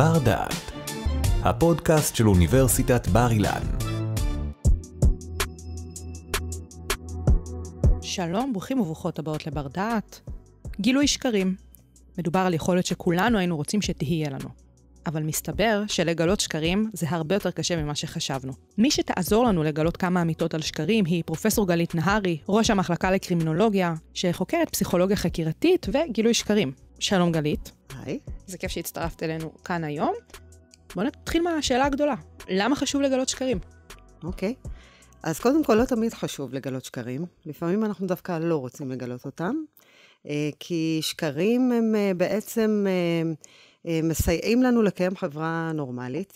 בר דעת, הפודקאסט של אוניברסיטת בר אילן. שלום, ברוכים וברוכות הבאות לבר דעת. גילוי שקרים. מדובר על יכולת שכולנו היינו רוצים שתהיה לנו. אבל מסתבר שלגלות שקרים זה הרבה יותר קשה ממה שחשבנו. מי שתעזור לנו לגלות כמה אמיתות על שקרים היא פרופסור גלית נהרי, ראש המחלקה לקרימינולוגיה, שחוקרת פסיכולוגיה חקירתית וגילוי שקרים. שלום גלית. היי. זה כיף שהצטרפת אלינו כאן היום. בואו נתחיל מהשאלה הגדולה, למה חשוב לגלות שקרים? אוקיי. אז קודם כל, לא תמיד חשוב לגלות שקרים. לפעמים אנחנו דווקא לא רוצים לגלות אותם, אה, כי שקרים הם אה, בעצם אה, מסייעים לנו לקיים חברה נורמלית.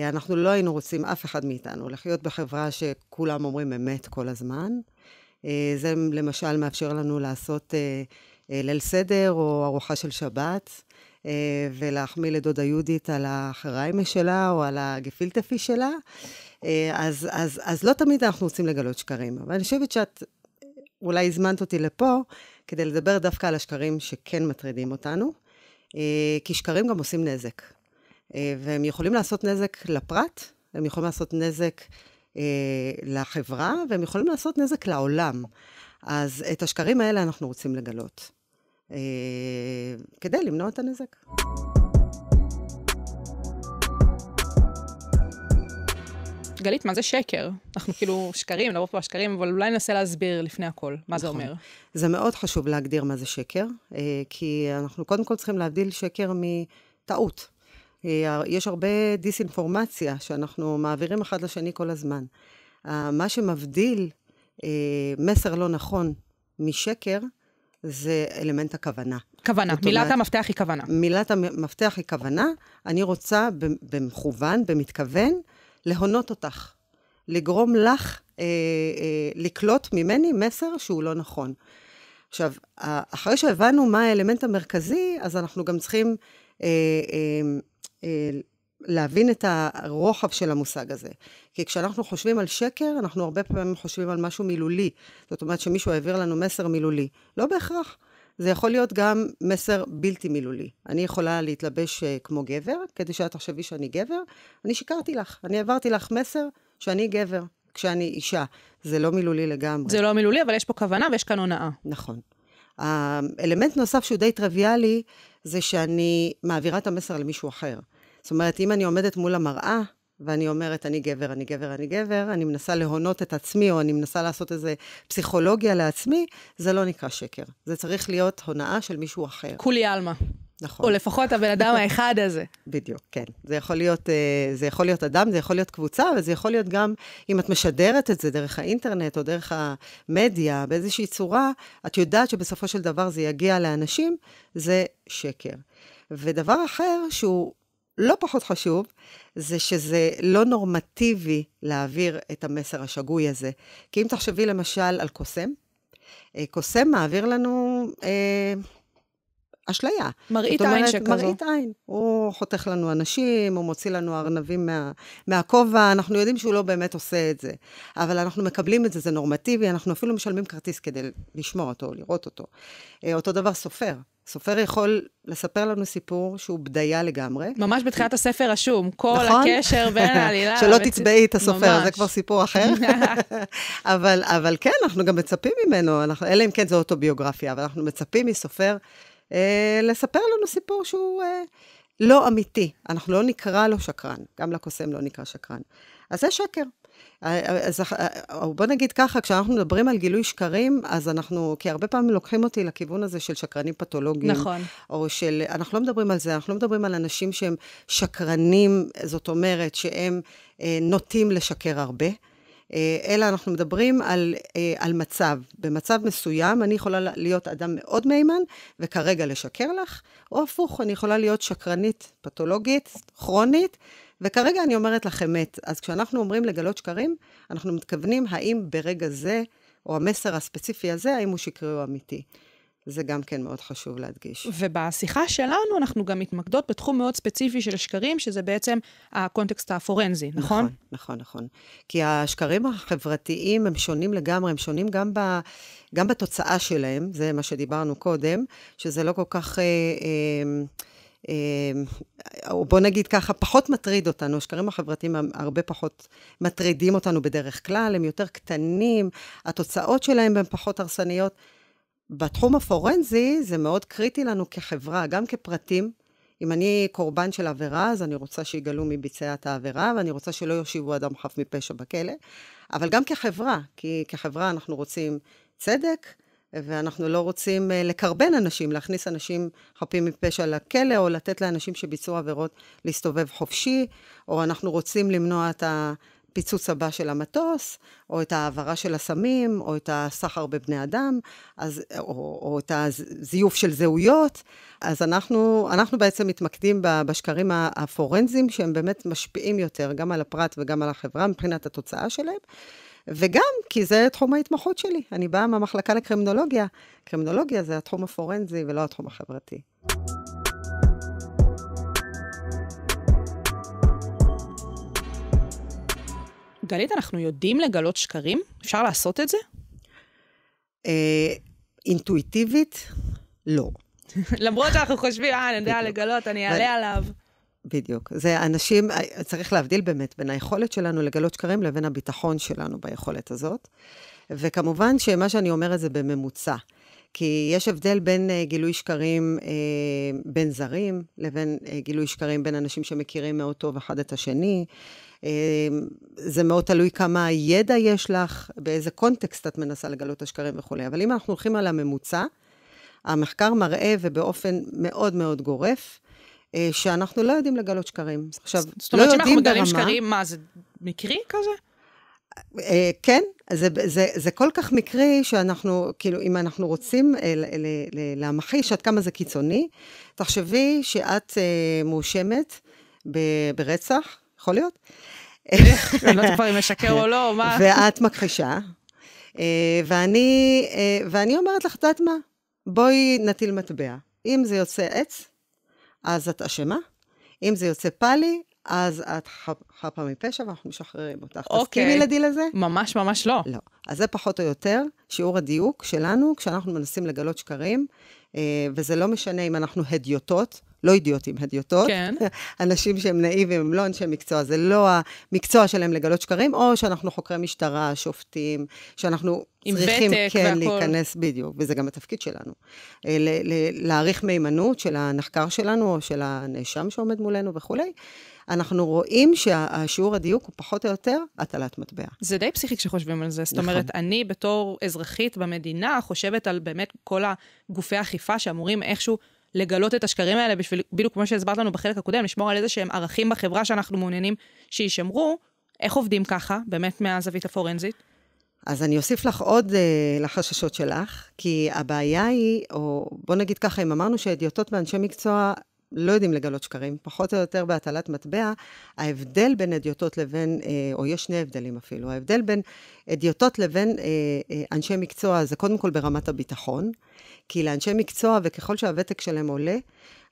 אנחנו לא היינו רוצים, אף אחד מאיתנו, לחיות בחברה שכולם אומרים אמת כל הזמן. זה למשל מאפשר לנו לעשות אה, ליל סדר או ארוחה של שבת, אה, ולהחמיא לדודה יהודית על החריימה שלה או על הגפילטפי שלה. אה, אז, אז, אז לא תמיד אנחנו רוצים לגלות שקרים, אבל אני חושבת שאת אולי הזמנת אותי לפה כדי לדבר דווקא על השקרים שכן מטרידים אותנו, כי שקרים גם עושים נזק. והם יכולים לעשות נזק לפרט, הם יכולים לעשות נזק אה, לחברה, והם יכולים לעשות נזק לעולם. אז את השקרים האלה אנחנו רוצים לגלות. אה, כדי למנוע את הנזק. גלית, מה זה שקר? אנחנו כאילו שקרים, לרוב לא פה שקרים, אבל אולי ננסה להסביר לפני הכל מה נכון. זה אומר. זה מאוד חשוב להגדיר מה זה שקר, אה, כי אנחנו קודם כל צריכים להבדיל שקר מטעות. אה, יש הרבה דיסאינפורמציה שאנחנו מעבירים אחד לשני כל הזמן. מה שמבדיל מסר לא נכון משקר, זה אלמנט הכוונה. כוונה, מילת אומרת, המפתח היא כוונה. מילת המפתח היא כוונה, אני רוצה במכוון, במתכוון, להונות אותך, לגרום לך אה, אה, לקלוט ממני מסר שהוא לא נכון. עכשיו, אחרי שהבנו מה האלמנט המרכזי, אז אנחנו גם צריכים אה, אה, אה, להבין את הרוחב של המושג הזה. כי כשאנחנו חושבים על שקר, אנחנו הרבה פעמים חושבים על משהו מילולי. זאת אומרת שמישהו העביר לנו מסר מילולי. לא בהכרח. זה יכול להיות גם מסר בלתי מילולי. אני יכולה להתלבש אה, כמו גבר, כדי שאת תחשבי שאני גבר. אני שיקרתי לך, אני העברתי לך מסר שאני גבר, כשאני אישה. זה לא מילולי לגמרי. זה לא מילולי, אבל יש פה כוונה ויש כאן הונאה. נכון. האלמנט נוסף שהוא די טריוויאלי, זה שאני מעבירה את המסר למישהו אחר. זאת אומרת, אם אני עומדת מול המראה, ואני אומרת, אני גבר, אני גבר, אני גבר, אני מנסה להונות את עצמי, או אני מנסה לעשות איזה פסיכולוגיה לעצמי, זה לא נקרא שקר. זה צריך להיות הונאה של מישהו אחר. כולי עלמא. נכון. או לפחות הבן אדם האחד הזה. בדיוק, כן. זה יכול, להיות, אה, זה יכול להיות אדם, זה יכול להיות קבוצה, אבל זה יכול להיות גם, אם את משדרת את זה דרך האינטרנט או דרך המדיה, באיזושהי צורה, את יודעת שבסופו של דבר זה יגיע לאנשים, זה שקר. ודבר אחר שהוא לא פחות חשוב, זה שזה לא נורמטיבי להעביר את המסר השגוי הזה. כי אם תחשבי למשל על קוסם, אה, קוסם מעביר לנו אה, אשליה. מראית עין שכזו. מראית עין. הוא חותך לנו אנשים, הוא מוציא לנו ארנבים מה, מהכובע, אנחנו יודעים שהוא לא באמת עושה את זה. אבל אנחנו מקבלים את זה, זה נורמטיבי, אנחנו אפילו משלמים כרטיס כדי לשמוע אותו, לראות אותו. אה, אותו דבר סופר. סופר יכול לספר לנו סיפור שהוא בדיה לגמרי. ממש בתחילת הספר רשום, כל נכון? הקשר בין העלילה. שלא וצ... תצבעי את הסופר, ממש. זה כבר סיפור אחר. אבל, אבל כן, אנחנו גם מצפים ממנו, אנחנו, אלא אם כן זו אוטוביוגרפיה, אבל אנחנו מצפים מסופר אה, לספר לנו סיפור שהוא אה, לא אמיתי. אנחנו לא נקרא לו שקרן, גם לקוסם לא נקרא שקרן. אז זה שקר. אה, אה, אז אה, בוא נגיד ככה, כשאנחנו מדברים על גילוי שקרים, אז אנחנו, כי הרבה פעמים לוקחים אותי לכיוון הזה של שקרנים פתולוגיים. נכון. או של, אנחנו לא מדברים על זה, אנחנו לא מדברים על אנשים שהם שקרנים, זאת אומרת שהם אה, נוטים לשקר הרבה. אלא אנחנו מדברים על, על מצב. במצב מסוים אני יכולה להיות אדם מאוד מהימן, וכרגע לשקר לך, או הפוך, אני יכולה להיות שקרנית פתולוגית, כרונית, וכרגע אני אומרת לך אמת. אז כשאנחנו אומרים לגלות שקרים, אנחנו מתכוונים האם ברגע זה, או המסר הספציפי הזה, האם הוא שקרי או אמיתי. זה גם כן מאוד חשוב להדגיש. ובשיחה שלנו אנחנו גם מתמקדות בתחום מאוד ספציפי של שקרים, שזה בעצם הקונטקסט הפורנזי, נכון? נכון, נכון, נכון. כי השקרים החברתיים הם שונים לגמרי, הם שונים גם, ב, גם בתוצאה שלהם, זה מה שדיברנו קודם, שזה לא כל כך... אה, אה, אמ, או בוא נגיד ככה, פחות מטריד אותנו, השקרים החברתיים הרבה פחות מטרידים אותנו בדרך כלל, הם יותר קטנים, התוצאות שלהם הן פחות הרסניות. בתחום הפורנזי זה מאוד קריטי לנו כחברה, גם כפרטים. אם אני קורבן של עבירה, אז אני רוצה שיגלו מי ביצע את העבירה, ואני רוצה שלא יושיבו אדם חף מפשע בכלא. אבל גם כחברה, כי כחברה אנחנו רוצים צדק, ואנחנו לא רוצים אה, לקרבן אנשים, להכניס אנשים חפים מפשע לכלא, או לתת לאנשים שביצעו עבירות להסתובב חופשי, או אנחנו רוצים למנוע את הפיצוץ הבא של המטוס, או את ההעברה של הסמים, או את הסחר בבני אדם, אז, או, או את הזיוף של זהויות. אז אנחנו, אנחנו בעצם מתמקדים בשקרים הפורנזיים, שהם באמת משפיעים יותר, גם על הפרט וגם על החברה, מבחינת התוצאה שלהם. וגם כי זה תחום ההתמחות שלי. אני באה מהמחלקה לקרימינולוגיה. קרימינולוגיה זה התחום הפורנזי ולא התחום החברתי. גלית, אנחנו יודעים לגלות שקרים? אפשר לעשות את זה? אה, אינטואיטיבית, לא. למרות שאנחנו חושבים, אה, אני יודע לגלות, אני אעלה עליו. בדיוק. זה אנשים, צריך להבדיל באמת בין היכולת שלנו לגלות שקרים לבין הביטחון שלנו ביכולת הזאת. וכמובן שמה שאני אומרת זה בממוצע. כי יש הבדל בין uh, גילוי שקרים uh, בין זרים, לבין uh, גילוי שקרים בין אנשים שמכירים מאוד טוב אחד את השני. Uh, זה מאוד תלוי כמה ידע יש לך, באיזה קונטקסט את מנסה לגלות את השקרים וכולי. אבל אם אנחנו הולכים על הממוצע, המחקר מראה, ובאופן מאוד מאוד גורף, אה, שאנחנו לא יודעים לגלות שקרים. עכשיו, לא יודעים ברמה... זאת אומרת, שאם אנחנו מגלים שקרים, מה, זה מקרי כזה? Uh, כן, זה, זה, זה כל כך מקרי שאנחנו, כאילו, אם אנחנו רוצים אה, להמחיש עד כמה זה קיצוני, תחשבי שאת uh, מואשמת ברצח, יכול להיות? אני לא יודעת כבר אם משקר או לא, מה? ואת מכחישה, uh, ואני, uh, ואני אומרת לך, את יודעת מה? בואי נטיל מטבע. אם זה יוצא עץ, אז את אשמה. אם זה יוצא פאלי, אז את חפה מפשע ואנחנו משחררים אותך. אוקיי. תסכימי לדיל הזה? ממש ממש לא. לא. אז זה פחות או יותר שיעור הדיוק שלנו, כשאנחנו מנסים לגלות שקרים, אה, וזה לא משנה אם אנחנו הדיוטות, לא אידיוטים, הדיוטות. כן. אנשים שהם נאיבים, הם לא אנשי מקצוע, זה לא המקצוע שלהם לגלות שקרים, או שאנחנו חוקרי משטרה, שופטים, שאנחנו צריכים כן והכל. להיכנס, בדיוק, וזה גם התפקיד שלנו. אה, להעריך מהימנות של הנחקר שלנו, או של הנאשם שעומד מולנו וכולי. אנחנו רואים שהשיעור הדיוק הוא פחות או יותר הטלת מטבע. זה די פסיכי כשחושבים על זה. נכון. זאת אומרת, אני בתור אזרחית במדינה חושבת על באמת כל הגופי האכיפה שאמורים איכשהו... לגלות את השקרים האלה בשביל, בדיוק כמו שהסברת לנו בחלק הקודם, לשמור על איזה שהם ערכים בחברה שאנחנו מעוניינים שיישמרו. איך עובדים ככה, באמת מהזווית הפורנזית? אז אני אוסיף לך עוד אה, לחששות שלך, כי הבעיה היא, או בוא נגיד ככה, אם אמרנו שהדיוטות ואנשי מקצוע לא יודעים לגלות שקרים, פחות או יותר בהטלת מטבע, ההבדל בין הדיוטות לבין, אה, או יש שני הבדלים אפילו, ההבדל בין הדיוטות לבין אה, אה, אנשי מקצוע זה קודם כל ברמת הביטחון. כי לאנשי מקצוע, וככל שהוותק שלהם עולה,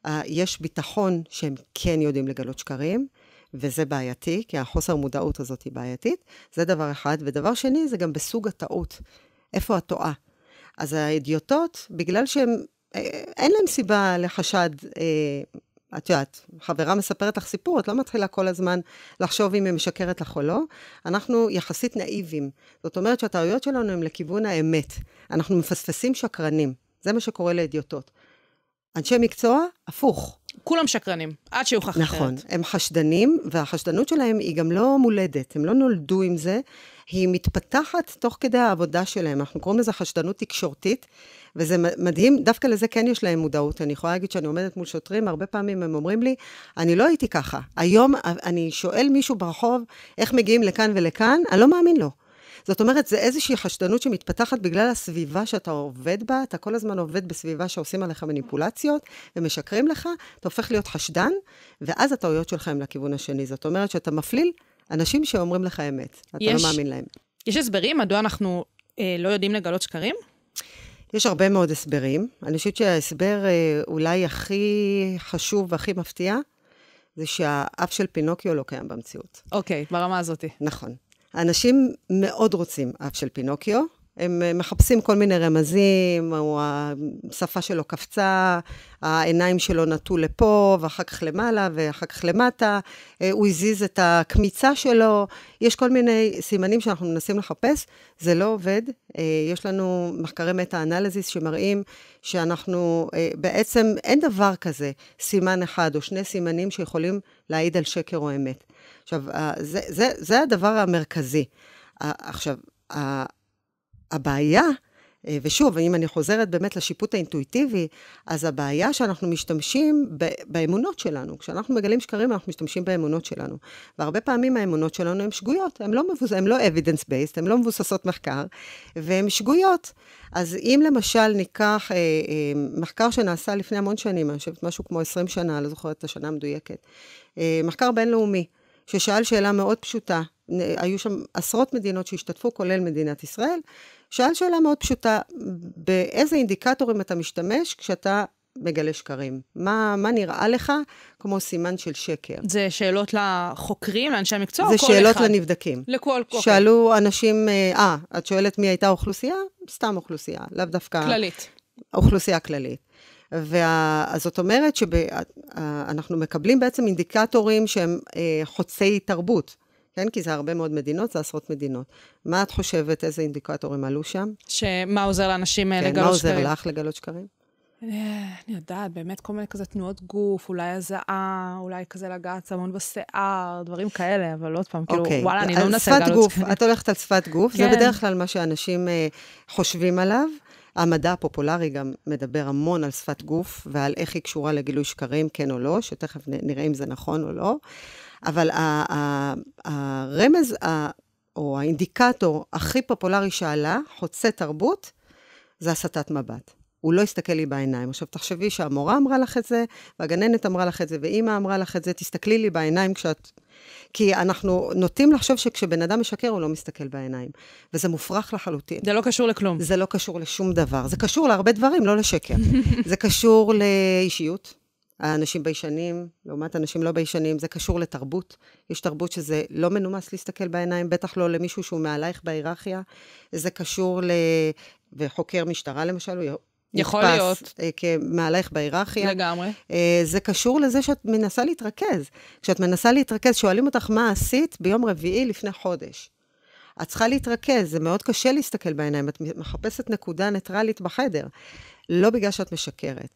אה, יש ביטחון שהם כן יודעים לגלות שקרים, וזה בעייתי, כי החוסר מודעות הזאת היא בעייתית. זה דבר אחד. ודבר שני, זה גם בסוג הטעות. איפה את טועה? אז האדיוטות, בגלל שהם, אה, אין להם סיבה לחשד, אה, את יודעת, חברה מספרת לך סיפור, את לא מתחילה כל הזמן לחשוב אם היא משקרת לך או לא. אנחנו יחסית נאיבים. זאת אומרת שהטעויות שלנו הן לכיוון האמת. אנחנו מפספסים שקרנים. זה מה שקורה לאדיוטות. אנשי מקצוע, הפוך. כולם שקרנים, עד שיוכח אחרת. נכון, הם חשדנים, והחשדנות שלהם היא גם לא מולדת, הם לא נולדו עם זה, היא מתפתחת תוך כדי העבודה שלהם. אנחנו קוראים לזה חשדנות תקשורתית, וזה מדהים, דווקא לזה כן יש להם מודעות. אני יכולה להגיד שאני עומדת מול שוטרים, הרבה פעמים הם אומרים לי, אני לא הייתי ככה. היום אה, אני שואל מישהו ברחוב, איך מגיעים לכאן ולכאן, אני לא מאמין לו. זאת אומרת, זה איזושהי חשדנות שמתפתחת בגלל הסביבה שאתה עובד בה, אתה כל הזמן עובד בסביבה שעושים עליך מניפולציות ומשקרים לך, אתה הופך להיות חשדן, ואז הטעויות שלך הן לכיוון השני. זאת אומרת שאתה מפליל אנשים שאומרים לך אמת, אתה לא יש, לא מאמין להם. יש הסברים מדוע אנחנו אה, לא יודעים לגלות שקרים? יש הרבה מאוד הסברים. אני חושבת שההסבר אה, אולי הכי חשוב והכי מפתיע, זה שהאף של פינוקיו לא קיים במציאות. אוקיי, okay, ברמה הזאת. נכון. אנשים מאוד רוצים אף של פינוקיו, הם אה, מחפשים כל מיני רמזים, או השפה שלו קפצה, העיניים שלו נטו לפה, ואחר כך למעלה, ואחר כך למטה, אה, הוא הזיז את הקמיצה שלו, יש כל מיני סימנים שאנחנו מנסים לחפש, זה לא עובד. אה, יש לנו מחקרי מטה-אנליזיס שמראים שאנחנו, בעצם אין דבר כזה, סימן אחד או שני סימנים שיכולים להעיד על שקר או אמת. עכשיו, זה, זה, זה הדבר המרכזי. עכשיו, הבעיה, אה, ושוב, אם אני חוזרת באמת לשיפוט האינטואיטיבי, אז הבעיה שאנחנו משתמשים באמונות שלנו. כשאנחנו מגלים שקרים, אנחנו משתמשים באמונות שלנו. והרבה פעמים האמונות שלנו הן שגויות, הן לא, מבוס... לא evidence-based, הן לא מבוססות מחקר, והן שגויות. אז אם למשל ניקח אה, אה, מחקר שנעשה לפני המון שנים, אני חושבת משהו כמו 20 שנה, לא זוכרת את השנה המדויקת, אה, מחקר בינלאומי. ששאל שאלה מאוד פשוטה. היו שם עשרות מדינות שהשתתפו, כולל מדינת ישראל. שאל שאלה מאוד פשוטה, באיזה אינדיקטורים אתה משתמש כשאתה מגלה שקרים? מה, מה נראה לך כמו סימן של שקר? זה שאלות לחוקרים, לאנשי המקצוע, או כל אחד? זה שאלות לנבדקים. לכל, כוח. אוקיי. שאלו אנשים, אה, אה, את שואלת מי הייתה אוכלוסייה? סתם אוכלוסייה, לאו דווקא... כללית. אוכלוסייה כללית. וה... אומרת שאנחנו אה, מקבלים בעצם אינדיקטורים שהם אה, חוצי תרבות. כן? כי זה הרבה מאוד מדינות, זה עשרות מדינות. מה את חושבת, איזה אינדיקטורים עלו שם? שמה עוזר לאנשים אה, כן, לגלות שקרים? כן, מה עוזר לך לגלות שקרים? אני יודעת, באמת כל מיני כזה תנועות גוף, אולי הזעה, אולי כזה לגעת המון בשיער, דברים כאלה, אבל עוד פעם, okay. כאילו, אוקיי. וואלה, אני לא מנסה לגלות... שפת את הולכת על שפת גוף, כן. זה בדרך כלל מה שאנשים אה, חושבים עליו. המדע הפופולרי גם מדבר המון על שפת גוף ועל איך היא קשורה לגילוי שקרים, כן או לא, שתכף נראה אם זה נכון או לא. אבל הרמז או האינדיקטור הכי פופולרי שעלה, חוצה תרבות, זה הסטת מבט. הוא לא יסתכל לי בעיניים. עכשיו, תחשבי שהמורה אמרה לך את זה, והגננת אמרה לך את זה, ואימא אמרה לך את זה, תסתכלי לי בעיניים כשאת... כי אנחנו נוטים לחשוב שכשבן אדם משקר, הוא לא מסתכל בעיניים. וזה מופרך לחלוטין. זה לא קשור לכלום. זה לא קשור לשום דבר. זה קשור להרבה דברים, לא לשקר. זה קשור לאישיות. האנשים ביישנים, לעומת אנשים לא ביישנים, זה קשור לתרבות. יש תרבות שזה לא מנומס להסתכל בעיניים, בטח לא למישהו שהוא מעלייך בהיררכיה. זה קשור ל... וחוקר משטרה למשל, הוא יכול נתפס, להיות. אה, כמעלך בהיררכיה. לגמרי. אה, זה קשור לזה שאת מנסה להתרכז. כשאת מנסה להתרכז, שואלים אותך מה עשית ביום רביעי לפני חודש. את צריכה להתרכז, זה מאוד קשה להסתכל בעיניים, את מחפשת נקודה ניטרלית בחדר, לא בגלל שאת משקרת.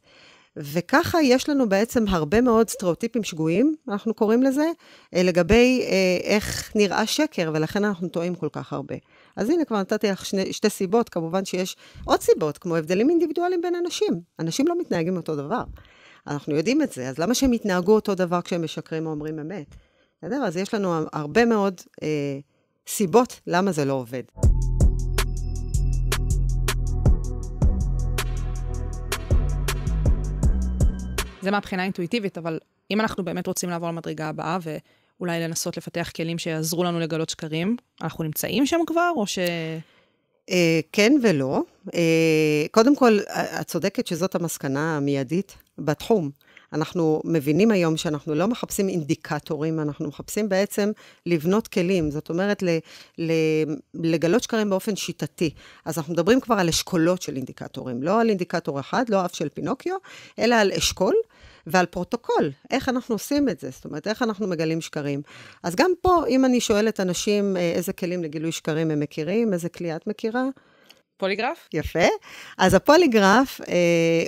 וככה יש לנו בעצם הרבה מאוד סטריאוטיפים שגויים, אנחנו קוראים לזה, אה, לגבי אה, איך נראה שקר, ולכן אנחנו טועים כל כך הרבה. אז הנה, כבר נתתי לך שני, שתי סיבות, כמובן שיש עוד סיבות, כמו הבדלים אינדיבידואליים בין אנשים. אנשים לא מתנהגים אותו דבר. אנחנו יודעים את זה, אז למה שהם יתנהגו אותו דבר כשהם משקרים או אומרים אמת? בסדר? אז יש לנו הרבה מאוד אה, סיבות למה זה לא עובד. זה מהבחינה אינטואיטיבית, אבל אם אנחנו באמת רוצים לעבור למדרגה הבאה ו... אולי לנסות לפתח כלים שיעזרו לנו לגלות שקרים? אנחנו נמצאים שם כבר, או ש... Uh, כן ולא. Uh, קודם כל, אה, את צודקת שזאת המסקנה המיידית בתחום. אנחנו מבינים היום שאנחנו לא מחפשים אינדיקטורים, אנחנו מחפשים בעצם לבנות כלים, זאת אומרת ל, ל, לגלות שקרים באופן שיטתי. אז אנחנו מדברים כבר על אשכולות של אינדיקטורים, לא על אינדיקטור אחד, לא אף של פינוקיו, אלא על אשכול, ועל פרוטוקול, איך אנחנו עושים את זה, זאת אומרת, איך אנחנו מגלים שקרים. אז גם פה, אם אני שואלת אנשים אה, איזה כלים לגילוי שקרים הם מכירים, איזה כלי את מכירה, פוליגרף? יפה. אז הפוליגרף, אה,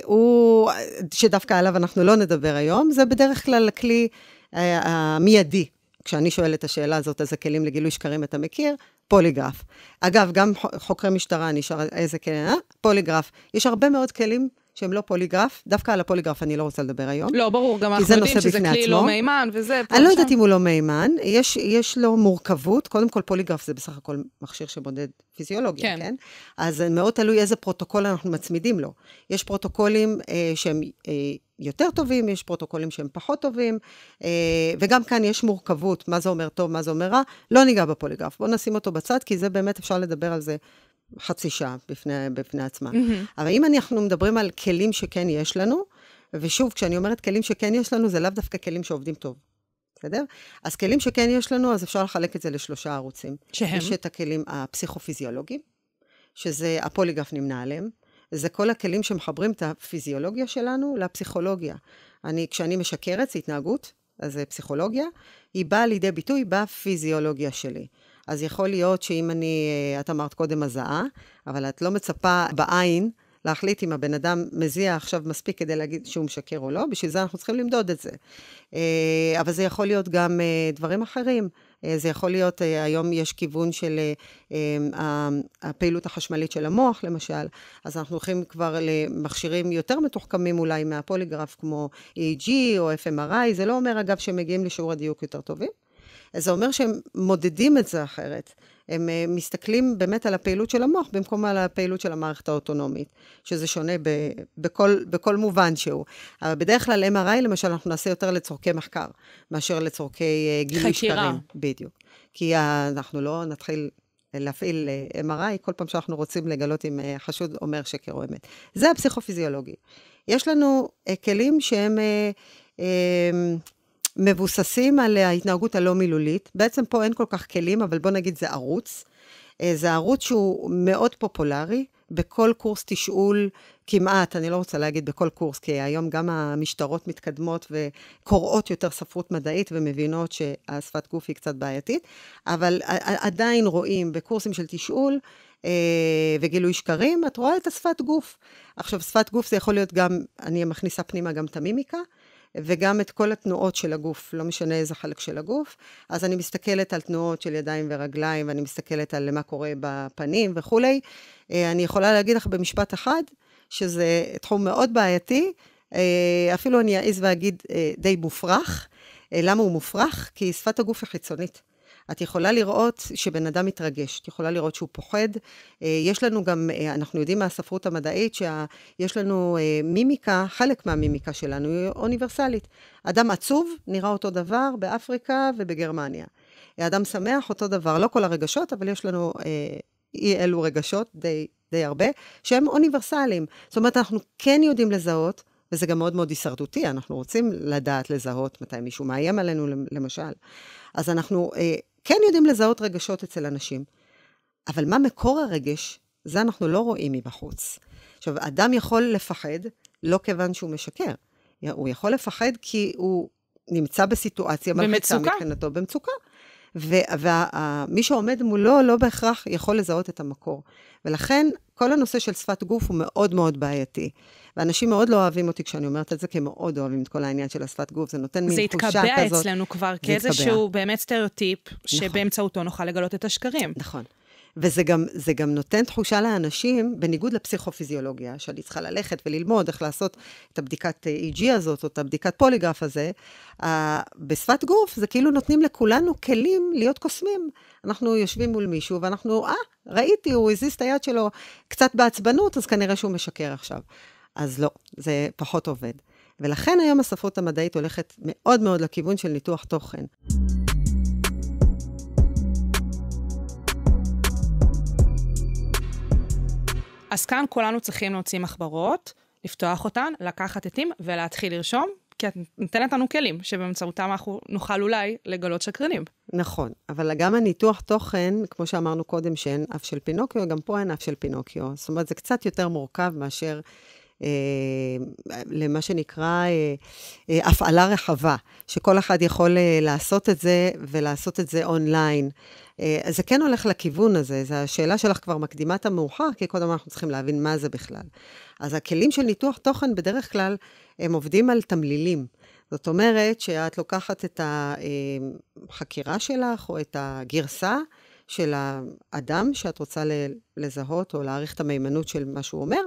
הוא, שדווקא עליו אנחנו לא נדבר היום, זה בדרך כלל הכלי אה, המיידי. כשאני שואלת את השאלה הזאת, איזה כלים לגילוי שקרים אתה מכיר? פוליגרף. אגב, גם חוקרי משטרה, אני אשאר איזה כלים, אה? פוליגרף. יש הרבה מאוד כלים שהם לא פוליגרף, דווקא על הפוליגרף אני לא רוצה לדבר היום. לא, ברור, גם אנחנו יודעים שזה כלי לא עצמו. לא מהימן וזה. אני לא יודעת אם הוא לא מהימן, יש, יש לו מורכבות, קודם כל פוליגרף זה בסך הכל מכשיר שמודד פיזיולוגיה, כן? כן? אז מאוד תלוי איזה פרוטוקול אנחנו מצמידים לו. יש פרוטוקולים אה, שהם אה, יותר טובים, יש פרוטוקולים שהם פחות טובים, אה, וגם כאן יש מורכבות, מה זה אומר טוב, מה זה אומר רע, לא ניגע בפוליגרף, בואו נשים אותו בצד, כי זה באמת, אפשר לדבר על זה חצי שעה בפני, בפני עצמה. Mm-hmm. אבל אם אנחנו מדברים על כלים שכן יש לנו, ושוב, כשאני אומרת כלים שכן יש לנו, זה לאו דווקא כלים שעובדים טוב. בסדר? אז כלים שכן יש לנו, אז אפשר לחלק את זה לשלושה ערוצים. שהם? יש את הכלים הפסיכופיזיולוגיים, שזה הפוליגרף נמנה עליהם. זה כל הכלים שמחברים את הפיזיולוגיה שלנו לפסיכולוגיה. אני, כשאני משקרת, זה התנהגות, אז זה פסיכולוגיה, היא באה לידי ביטוי בפיזיולוגיה שלי. אז יכול להיות שאם אני, אה, את אמרת קודם הזעה, אבל את לא מצפה בעין להחליט אם הבן אדם מזיע עכשיו מספיק כדי להגיד שהוא משקר או לא, בשביל זה אנחנו צריכים למדוד את זה. אה, אבל זה יכול להיות גם אה, דברים אחרים. זה יכול להיות, היום יש כיוון של אמ, הפעילות החשמלית של המוח, למשל, אז אנחנו הולכים כבר למכשירים יותר מתוחכמים אולי מהפוליגרף, כמו EEG או FMRI, זה לא אומר, אגב, שהם מגיעים לשיעור הדיוק יותר טובים, זה אומר שהם מודדים את זה אחרת. הם אה, מסתכלים באמת על הפעילות של המוח במקום על הפעילות של המערכת האוטונומית, שזה שונה ב, בכל, בכל מובן שהוא. אבל בדרך כלל MRI, למשל, אנחנו נעשה יותר לצורכי מחקר, מאשר לצורכי אה, גילוי שקרים. חקירה. בדיוק. כי אה, אנחנו לא נתחיל להפעיל MRI כל פעם שאנחנו רוצים לגלות אם חשוד אומר שקר או אמת. זה הפסיכופיזיולוגי. יש לנו כלים שהם מבוססים על ההתנהגות הלא מילולית. בעצם פה אין כל כך כלים, אבל בוא נגיד זה ערוץ. אה, זה ערוץ שהוא מאוד פופולרי. בכל קורס תשאול כמעט, אני לא רוצה להגיד בכל קורס, כי היום גם המשטרות מתקדמות וקוראות יותר ספרות מדעית ומבינות שהשפת גוף היא קצת בעייתית, אבל עדיין רואים בקורסים של תשאול אה, וגילוי שקרים, את רואה את השפת גוף. עכשיו, שפת גוף זה יכול להיות גם, אני מכניסה פנימה גם את המימיקה, וגם את כל התנועות של הגוף, לא משנה איזה חלק של הגוף. אז אני מסתכלת על תנועות של ידיים ורגליים, ואני מסתכלת על מה קורה בפנים וכולי. אה, אני יכולה להגיד לך במשפט אחד, שזה תחום מאוד בעייתי, אה, אפילו אני אעז ואגיד אה, די מופרך. למה הוא מופרך? כי שפת הגוף היא חיצונית. את יכולה לראות שבן אדם מתרגש, את יכולה לראות שהוא פוחד. אה, יש לנו גם, אה, אנחנו יודעים מהספרות המדעית שיש לנו אה, מימיקה, חלק מהמימיקה שלנו היא אוניברסלית. אדם עצוב נראה אותו דבר באפריקה ובגרמניה. אדם שמח, אותו דבר, לא כל הרגשות, אבל יש לנו אי אלו רגשות, די, די הרבה, שהם אוניברסליים. זאת אומרת, אנחנו כן יודעים לזהות, וזה גם מאוד מאוד הישרדותי, אנחנו רוצים לדעת לזהות מתי מישהו מאיים עלינו, למשל. אז אנחנו אה, כן יודעים לזהות רגשות אצל אנשים, אבל מה מקור הרגש, זה אנחנו לא רואים מבחוץ. עכשיו, אדם יכול לפחד לא כיוון שהוא משקר, הוא יכול לפחד כי הוא נמצא בסיטואציה מלחיצה מבחינתו, במצוקה. ומי וה- שעומד מולו לא בהכרח יכול לזהות את המקור. ולכן, כל הנושא של שפת גוף הוא מאוד מאוד בעייתי. ואנשים מאוד לא אוהבים אותי כשאני אומרת את זה, כי הם מאוד אוהבים את כל העניין של השפת גוף, זה נותן מין תחושה כזאת. זה התקבע אצלנו כבר כאיזשהו באמת סטריאוטיפ, נכון. שבאמצעותו נוכל לגלות את השקרים. נכון. וזה גם, גם נותן תחושה לאנשים, בניגוד לפסיכופיזיולוגיה, שאני צריכה ללכת וללמוד איך לעשות את הבדיקת EG הזאת, או את הבדיקת פוליגרף הזה, בשפת גוף זה כאילו נותנים לכולנו כלים להיות קוסמים. אנחנו יושבים מול מישהו ואנחנו, אה, ראיתי, הוא הזיז את היד שלו קצת בעצבנות, אז כנראה שהוא משקר עכשיו. אז לא, זה פחות עובד. ולכן היום הספרות המדעית הולכת מאוד מאוד לכיוון של ניתוח תוכן. אז כאן כולנו צריכים להוציא מחברות, לפתוח אותן, לקחת עטים ולהתחיל לרשום, כי את נותנת לנו כלים שבאמצעותם אנחנו נוכל אולי לגלות שקרנים. נכון, אבל גם הניתוח תוכן, כמו שאמרנו קודם, שאין אף של פינוקיו, גם פה אין אף של פינוקיו. זאת אומרת, זה קצת יותר מורכב מאשר אה, למה שנקרא אה, אה, הפעלה רחבה, שכל אחד יכול לעשות את זה ולעשות את זה אונליין. אז זה כן הולך לכיוון הזה, זו השאלה שלך כבר מקדימה את המאוחר, כי קודם אנחנו צריכים להבין מה זה בכלל. אז הכלים של ניתוח תוכן בדרך כלל, הם עובדים על תמלילים. זאת אומרת שאת לוקחת את החקירה שלך או את הגרסה, של האדם שאת רוצה לזהות או להעריך את המהימנות של מה שהוא אומר,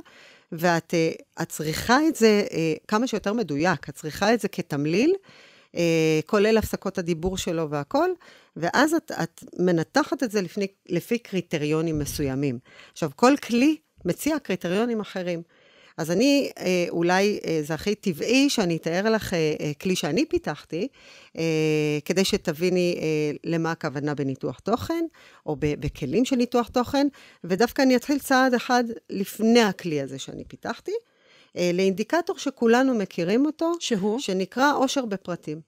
ואת אה, את צריכה את זה אה, כמה שיותר מדויק, את צריכה את זה כתמליל, אה, כולל הפסקות הדיבור שלו והכול, ואז את, את מנתחת את זה לפני, לפי קריטריונים מסוימים. עכשיו, כל כלי מציע קריטריונים אחרים. אז אני, אה, אולי אה, זה הכי טבעי שאני אתאר לך אה, כלי שאני פיתחתי, כדי שתביני למה הכוונה בניתוח תוכן, או בכלים של ניתוח תוכן, ודווקא אני אתחיל צעד אחד לפני הכלי הזה שאני פיתחתי, לאינדיקטור שכולנו מכירים אותו, שהוא? שנקרא עושר בפרטים.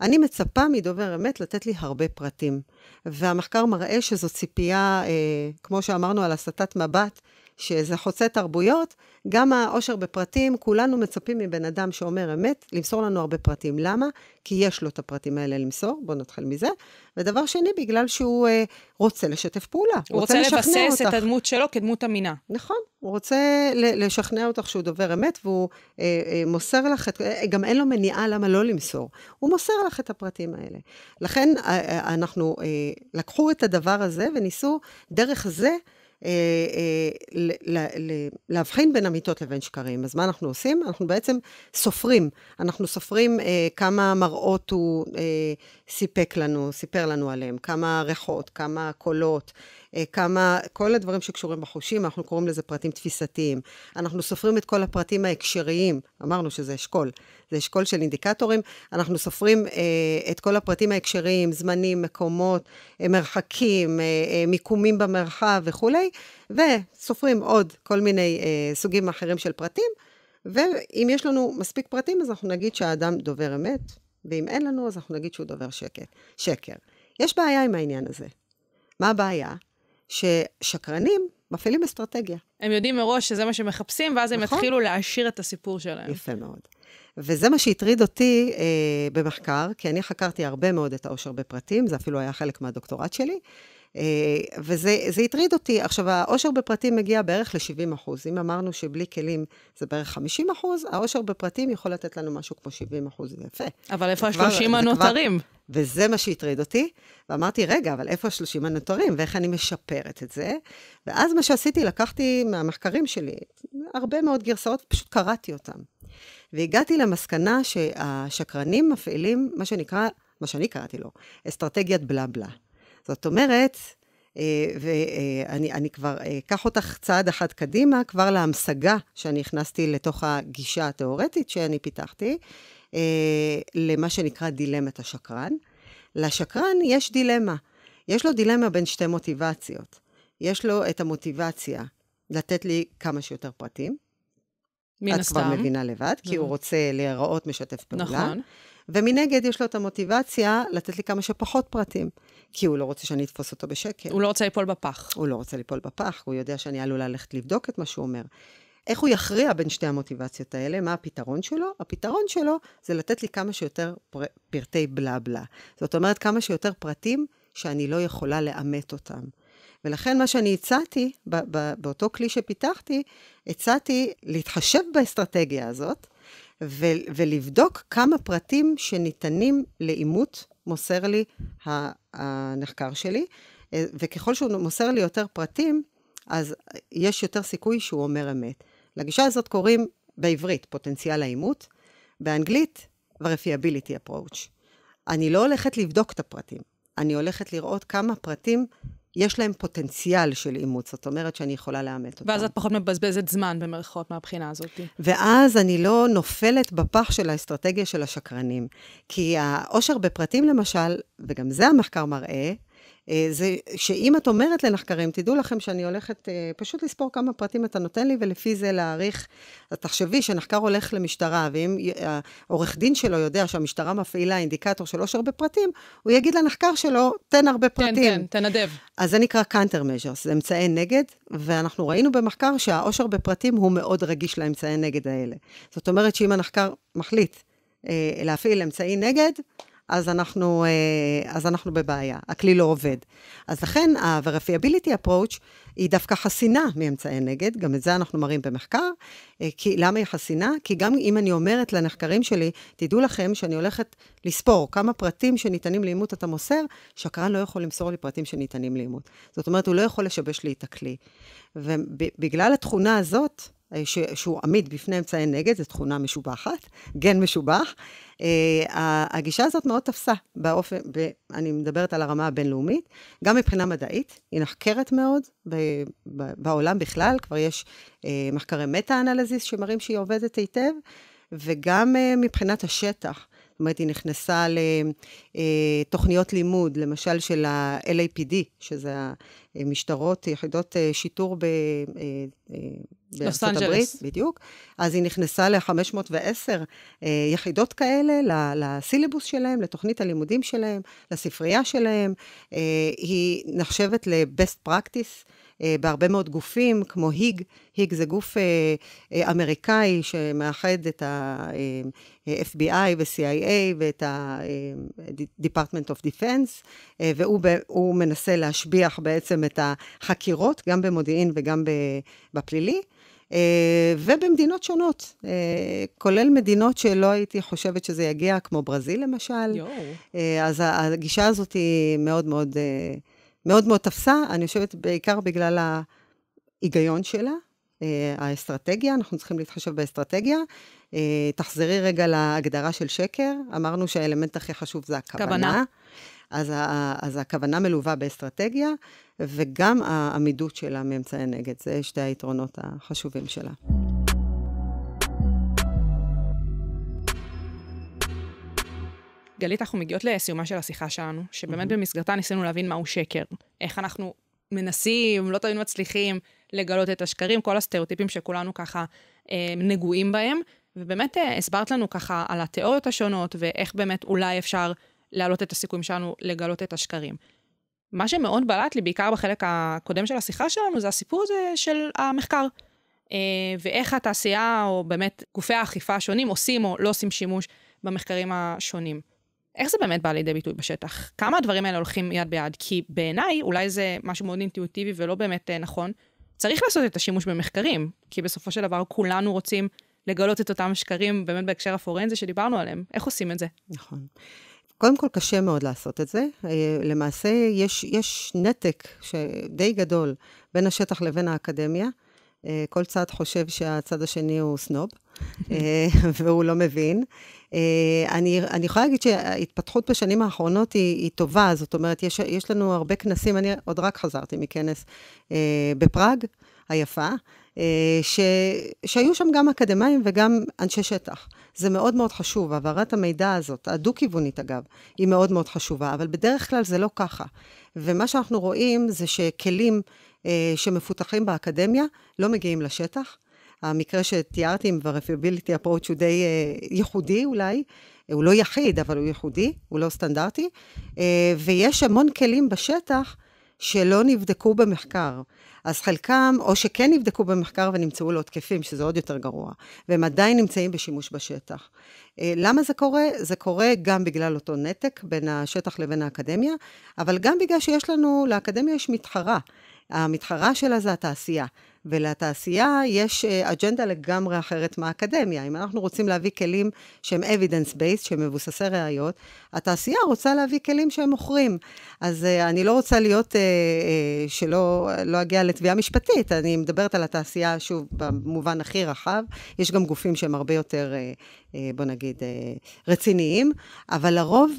אני מצפה מדובר אמת לתת לי הרבה פרטים. והמחקר מראה שזו ציפייה, אה, כמו שאמרנו על הסטת מבט, שזה חוצה תרבויות, גם העושר בפרטים, כולנו מצפים מבן אדם שאומר אמת, למסור לנו הרבה פרטים. למה? כי יש לו את הפרטים האלה למסור, בואו נתחיל מזה. ודבר שני, בגלל שהוא אה, רוצה לשתף פעולה. הוא רוצה, רוצה לבסס אותך. את הדמות שלו כדמות אמינה. נכון, הוא רוצה לשכנע אותך שהוא דובר אמת, והוא אה, אה, מוסר לך, את, אה, גם אין לו מניעה למה לא למסור. הוא מוסר לך את הפרטים האלה. לכן אה, אה, אנחנו, אה, לקחו את הדבר הזה וניסו דרך זה, אה, אה, להבחין בין אמיתות לבין שקרים. אז מה אנחנו עושים? אנחנו בעצם סופרים. אנחנו סופרים אה, כמה מראות הוא סיפק לנו, סיפר לנו עליהם, כמה ריחות, כמה קולות. אה, כמה, כל הדברים שקשורים בחושים, אנחנו קוראים לזה פרטים תפיסתיים. אנחנו סופרים את כל הפרטים ההקשריים, אמרנו שזה אשכול, זה אשכול של אינדיקטורים, אנחנו סופרים אה, את כל הפרטים ההקשריים, זמנים, מקומות, אה, מרחקים, אה, אה, מיקומים במרחב וכולי, וסופרים עוד כל מיני אה, סוגים אחרים של פרטים, ואם יש לנו מספיק פרטים, אז אנחנו נגיד שהאדם דובר אמת, ואם אין לנו, אז אנחנו נגיד שהוא דובר שקט, שקר. יש בעיה עם העניין הזה. מה הבעיה? ששקרנים מפעילים אסטרטגיה. הם יודעים מראש שזה מה שמחפשים, ואז נכון? הם נכון? יתחילו להעשיר את הסיפור שלהם. יפה מאוד. וזה מה שהטריד אותי אה, במחקר, כי אני חקרתי הרבה מאוד את העושר בפרטים, זה אפילו היה חלק מהדוקטורט שלי. אה, אה, וזה הטריד אותי. עכשיו, העושר בפרטים מגיע בערך ל-70 אחוז. אם אמרנו שבלי כלים זה בערך 50 אחוז, העושר בפרטים יכול לתת לנו משהו כמו 70 אחוז, זה יפה. אבל איפה ה-30 הנותרים? וזה מה שהטריד אותי, ואמרתי, רגע, אבל איפה ה-30 הנותרים, ואיך אני משפרת את זה? ואז מה שעשיתי, לקחתי מהמחקרים שלי הרבה מאוד גרסאות, פשוט קראתי אותן. והגעתי למסקנה שהשקרנים מפעילים מה שנקרא, מה שאני קראתי לו, אסטרטגיית בלה בלה. זאת אומרת, אה, ואני כבר אה, אקח אותך צעד אחד קדימה, כבר להמשגה שאני הכנסתי לתוך הגישה התיאורטית שאני פיתחתי, אה, למה שנקרא דילמת השקרן. לשקרן יש דילמה. יש לו דילמה בין שתי מוטיבציות. יש לו את המוטיבציה לתת לי כמה שיותר פרטים. מן הסתם. את כבר מבינה לבד, כי הוא רוצה להיראות משתף פעולה. נכון. ומנגד יש לו את המוטיבציה לתת לי כמה שפחות פרטים, כי הוא לא רוצה שאני אתפוס אותו בשקל. הוא לא רוצה ליפול בפח. הוא לא רוצה ליפול בפח, הוא יודע שאני עלולה ללכת לבדוק את מה שהוא אומר. איך הוא יכריע בין שתי המוטיבציות האלה? מה הפתרון שלו? הפתרון שלו זה לתת לי כמה שיותר פר... פרטי בלה בלה. זאת אומרת, כמה שיותר פרטים שאני לא יכולה לאמת אותם. ולכן מה שאני הצעתי, ב- ב- באותו כלי שפיתחתי, הצעתי להתחשב באסטרטגיה הזאת, ו- ולבדוק כמה פרטים שניתנים לאימות מוסר לי הנחקר שלי, אה, וככל שהוא מוסר לי יותר פרטים, אז יש יותר סיכוי שהוא אומר אמת. לגישה הזאת קוראים בעברית פוטנציאל האימות, באנגלית verifiability approach. אני לא הולכת לבדוק את הפרטים, אני הולכת לראות כמה פרטים יש להם פוטנציאל של אימוץ, זאת אומרת שאני יכולה לאמת אותם. ואז את פחות מבזבזת זמן במרכאות מהבחינה הזאת. ואז אני לא נופלת בפח של האסטרטגיה של השקרנים. כי העושר בפרטים למשל, וגם זה המחקר מראה, אה, זה שאם את אומרת לנחקרים, תדעו לכם שאני הולכת אה, פשוט לספור כמה פרטים אתה נותן לי, ולפי זה להעריך. אז תחשבי שנחקר הולך למשטרה, ואם אה, העורך דין שלו יודע שהמשטרה מפעילה אינדיקטור של עושר בפרטים, הוא יגיד לנחקר שלו, תן הרבה כן, פרטים. תן, כן, תן, תנדב. אז זה נקרא קאנטר measures, זה אמצעי נגד, ואנחנו ראינו במחקר שהעושר בפרטים הוא מאוד רגיש לאמצעי נגד האלה. זאת אומרת שאם הנחקר מחליט להפעיל אמצעי נגד, אז אנחנו, אה, אז אנחנו בבעיה, הכלי לא עובד. אז לכן ה-verifiability approach היא דווקא חסינה מאמצעי נגד, גם את זה אנחנו מראים במחקר. אה, כי, למה היא חסינה? כי גם אם אני אומרת לנחקרים שלי, תדעו לכם שאני הולכת לספור כמה פרטים שניתנים לאימות אתה מוסר, שקרן לא יכול למסור לי פרטים שניתנים לאימות. זאת אומרת, הוא לא יכול לשבש לי את הכלי. ובגלל התכונה הזאת, שהוא עמיד בפני אמצעי נגד, זו תכונה משובחת, גן משובח. אה, הגישה הזאת מאוד תפסה באופן, אני מדברת על הרמה הבינלאומית, גם מבחינה מדעית, היא נחקרת מאוד בעולם בכלל, כבר יש אה, מחקרי מטה-אנליזיס שמראים שהיא עובדת היטב, וגם אה, מבחינת השטח. זאת אומרת, היא נכנסה לתוכניות אה, לימוד, למשל של ה-LAPD, שזה המשטרות, יחידות אה, שיטור ב... אה, לוס אנג'לס. בדיוק. אז היא נכנסה ל-510 יחידות כאלה, לסילבוס שלהם, לתוכנית הלימודים שלהם, לספרייה שלהם. היא נחשבת ל-best practice. אה, בהרבה מאוד גופים, כמו היג, היג זה גוף אה, אה, אמריקאי שמאחד את ה-FBI ו-CIA ואת ה-Department of Defense, והוא מנסה להשביח בעצם את החקירות, גם במודיעין וגם בפלילי. Uh, ובמדינות שונות, uh, כולל מדינות שלא הייתי חושבת שזה יגיע, כמו ברזיל למשל. Uh, אז הגישה הזאת היא מאוד מאוד מאוד מאוד תפסה, אני חושבת בעיקר בגלל ההיגיון שלה, אה, האסטרטגיה, אנחנו צריכים להתחשב באסטרטגיה. אה, תחזרי רגע להגדרה של שקר, אמרנו שהאלמנט הכי חשוב זה הכוונה. כוונה. אז, אז הכוונה מלווה באסטרטגיה, וגם העמידות שלה מאמצעי נגד, זה שתי היתרונות החשובים שלה. גלית, אנחנו מגיעות לסיומה של השיחה שלנו, שבאמת במסגרתה ניסינו להבין מהו שקר. איך אנחנו מנסים, לא תמיד מצליחים, לגלות את השקרים, כל הסטריאוטיפים שכולנו ככה אה, נגועים בהם. ובאמת אה, הסברת לנו ככה על התיאוריות השונות, ואיך באמת אולי אפשר להעלות את הסיכויים שלנו לגלות את השקרים. מה שמאוד בלט לי, בעיקר בחלק הקודם של השיחה שלנו, זה הסיפור הזה של המחקר. אה, ואיך התעשייה, או באמת גופי האכיפה השונים, עושים או לא עושים שימוש במחקרים השונים. איך זה באמת בא לידי ביטוי בשטח? כמה הדברים האלה הולכים יד ביד? כי בעיניי, אולי זה משהו מאוד אינטואיטיבי ולא באמת אה, נכון, צריך לעשות את השימוש במחקרים, כי בסופו של דבר כולנו רוצים לגלות את אותם שקרים באמת בהקשר הפורנזי שדיברנו עליהם. איך עושים את זה? נכון. קודם כל, קשה מאוד לעשות את זה. אה, למעשה, יש, יש נתק די גדול בין השטח לבין האקדמיה. אה, כל צד חושב שהצד השני הוא סנוב, והוא לא מבין. אה, אני, אני יכולה להגיד שההתפתחות בשנים האחרונות היא, היא טובה, זאת אומרת, יש, יש לנו הרבה כנסים, אני עוד רק חזרתי מכנס אה, בפראג היפה, אה, ש, שהיו שם גם אקדמאים וגם אנשי שטח. זה מאוד מאוד חשוב, העברת המידע הזאת, הדו-כיוונית אגב, היא מאוד מאוד חשובה, אבל בדרך כלל זה לא ככה. ומה שאנחנו רואים זה שכלים אה, שמפותחים באקדמיה לא מגיעים לשטח. המקרה שתיארתי עם ה-referability approach הוא די אה, ייחודי אולי, אה, הוא לא יחיד, אבל הוא ייחודי, הוא לא סטנדרטי, אה, ויש המון כלים בשטח שלא נבדקו במחקר. אז חלקם, או שכן נבדקו במחקר ונמצאו לו תקפים, שזה עוד יותר גרוע, והם עדיין נמצאים בשימוש בשטח. למה זה קורה? זה קורה גם בגלל אותו נתק בין השטח לבין האקדמיה, אבל גם בגלל שיש לנו, לאקדמיה יש מתחרה. המתחרה שלה זה התעשייה. ולתעשייה יש אה, אג'נדה לגמרי אחרת מהאקדמיה. אם אנחנו רוצים להביא כלים שהם evidence-based, שהם מבוססי ראיות, התעשייה רוצה להביא כלים שהם מוכרים. אז אה, אני לא רוצה להיות, אה, שלא לא אגיע לתביעה משפטית, אני מדברת על התעשייה, שוב, במובן הכי רחב. יש גם גופים שהם הרבה יותר, בוא נגיד, רציניים, אבל לרוב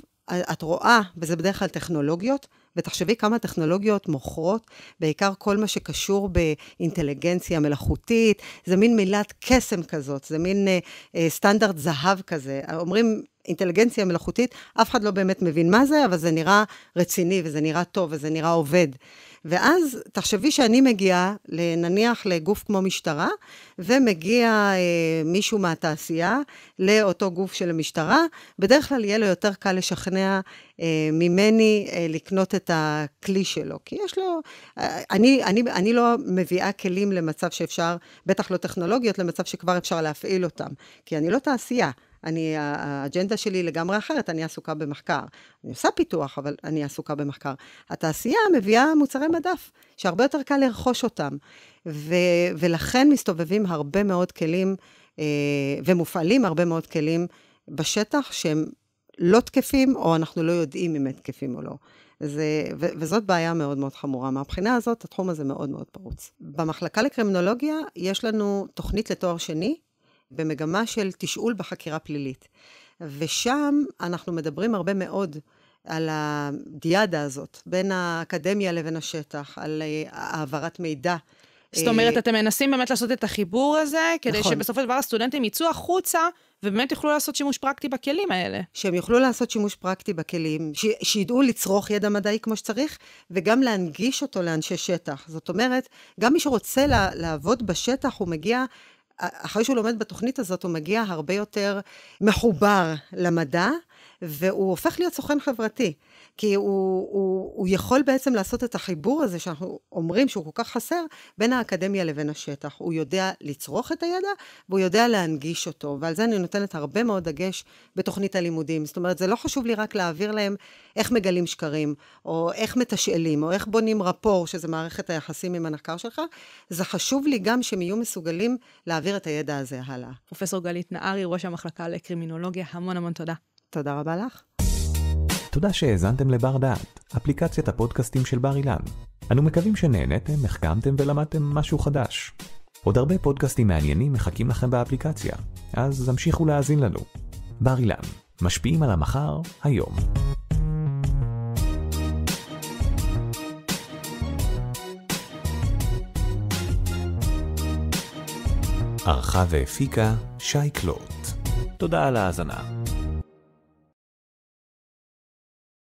את רואה, וזה בדרך כלל טכנולוגיות, ותחשבי כמה טכנולוגיות מוכרות, בעיקר כל מה שקשור באינטליגנציה מלאכותית, זה מין מילת קסם כזאת, זה מין אה, אה, סטנדרט זהב כזה. אומרים אינטליגנציה מלאכותית, אף אחד לא באמת מבין מה זה, אבל זה נראה רציני, וזה נראה טוב, וזה נראה עובד. ואז תחשבי שאני מגיעה, נניח לגוף כמו משטרה, ומגיע אה, מישהו מהתעשייה לאותו גוף של המשטרה, בדרך כלל יהיה לו יותר קל לשכנע אה, ממני אה, לקנות את הכלי שלו, כי יש לו... אה, אני, אני, אני לא מביאה כלים למצב שאפשר, בטח לא טכנולוגיות, למצב שכבר אפשר להפעיל אותם, כי אני לא תעשייה. אני, האג'נדה שלי לגמרי אחרת, אני עסוקה במחקר. אני עושה פיתוח, אבל אני עסוקה במחקר. התעשייה מביאה מוצרי מדף, שהרבה יותר קל לרכוש אותם. ו, ולכן מסתובבים הרבה מאוד כלים, אה, ומופעלים הרבה מאוד כלים בשטח, שהם לא תקפים, או אנחנו לא יודעים אם הם תקפים או לא. זה, ו, וזאת בעיה מאוד מאוד חמורה. מהבחינה הזאת, התחום הזה מאוד מאוד פרוץ. במחלקה לקרימינולוגיה יש לנו תוכנית לתואר שני, במגמה של תשאול בחקירה פלילית. ושם אנחנו מדברים הרבה מאוד על הדיאדה הזאת, בין האקדמיה לבין השטח, על אה, העברת מידע. זאת אומרת, אה, אתם מנסים באמת לעשות את החיבור הזה, כדי נכון. שבסופו של דבר הסטודנטים יצאו החוצה, ובאמת יוכלו לעשות שימוש פרקטי בכלים האלה. שהם יוכלו לעשות שימוש פרקטי בכלים, ש... שידעו לצרוך ידע מדעי כמו שצריך, וגם להנגיש אותו לאנשי שטח. זאת אומרת, גם מי שרוצה לה... לעבוד בשטח, הוא מגיע אחרי שהוא לומד בתוכנית הזאת, הוא מגיע הרבה יותר מחובר למדע, והוא הופך להיות סוכן חברתי. כי הוא, הוא, הוא יכול בעצם לעשות את החיבור הזה שאנחנו אומרים שהוא כל כך חסר בין האקדמיה לבין השטח. הוא יודע לצרוך את הידע והוא יודע להנגיש אותו, ועל זה אני נותנת הרבה מאוד דגש בתוכנית הלימודים. זאת אומרת, זה לא חשוב לי רק להעביר להם איך מגלים שקרים, או איך מתשאלים, או איך בונים רפור, שזה מערכת היחסים עם הנחקר שלך, זה חשוב לי גם שהם יהיו מסוגלים להעביר את הידע הזה הלאה. פרופסור גלית נהרי, ראש המחלקה לקרימינולוגיה, המון המון תודה. תודה רבה לך. תודה שהאזנתם לבר דעת, אפליקציית הפודקאסטים של בר אילן. אנו מקווים שנהנתם, החכמתם ולמדתם משהו חדש. עוד הרבה פודקאסטים מעניינים מחכים לכם באפליקציה, אז המשיכו להאזין לנו. בר אילן, משפיעים על המחר, היום. ערכה והפיקה שי קלוט. תודה על ההאזנה.